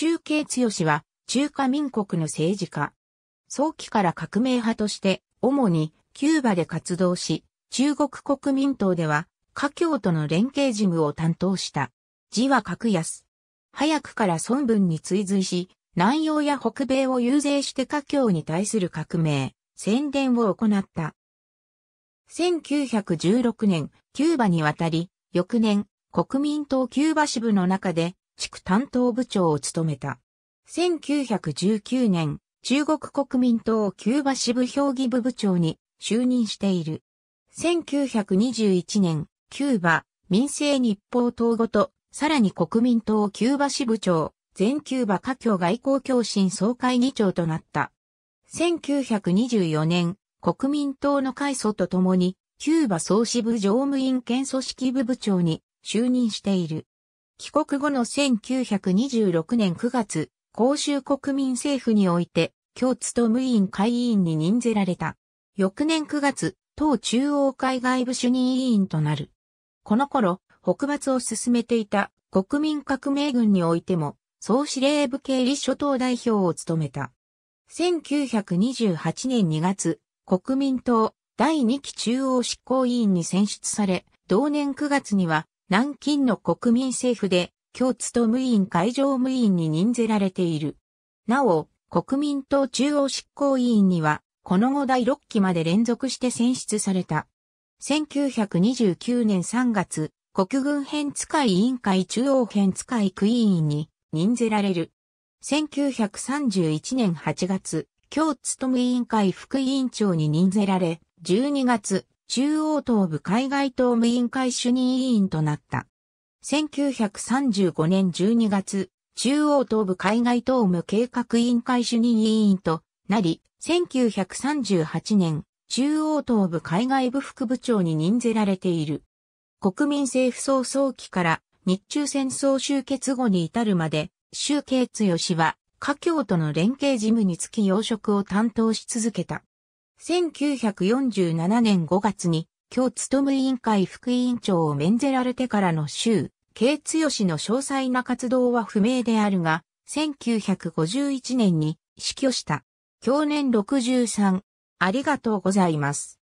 中継剛は中華民国の政治家。早期から革命派として、主にキューバで活動し、中国国民党では、華僑との連携事務を担当した。字は格安。早くから孫文に追随し、南洋や北米を遊説して華僑に対する革命、宣伝を行った。1916年、キューバに渡り、翌年、国民党キューバ支部の中で、地区担当部長を務めた。1919年、中国国民党キューバ支部評議部部長に就任している。1921年、キューバ民政日報党ごと、さらに国民党キューバ支部長、全キューバ華僑外交共振総会議長となった。1924年、国民党の会祖とともに、キューバ総支部常務員兼組織部部長に就任している。帰国後の1926年9月、公衆国民政府において、京都務員会委員に任ぜられた。翌年9月、党中央会外部主任委員となる。この頃、北伐を進めていた国民革命軍においても、総司令部経理諸党代表を務めた。1928年2月、国民党第2期中央執行委員に選出され、同年9月には南京の国民政府で、京都と務員会場務員に任ぜられている。なお、国民党中央執行委員には、この後第6期まで連続して選出された。1929年3月、国軍編使い委員会中央編使い区委員に任ぜられる。1931年8月、京都務委員会副委員長に任ぜられ、12月、中央東部海外党務委員会主任委員となった。1935年12月、中央東部海外党務計画委員会主任委員となり、1938年、中央東部海外部副部長に任ぜられている。国民政府総早期から日中戦争終結後に至るまで、周慶剛は、華僑との連携事務につき要職を担当し続けた。1947年5月に、今日務委員会副委員長を免ぜられてからの K. 慶剛の詳細な活動は不明であるが、1951年に死去した。去年63。ありがとうございます。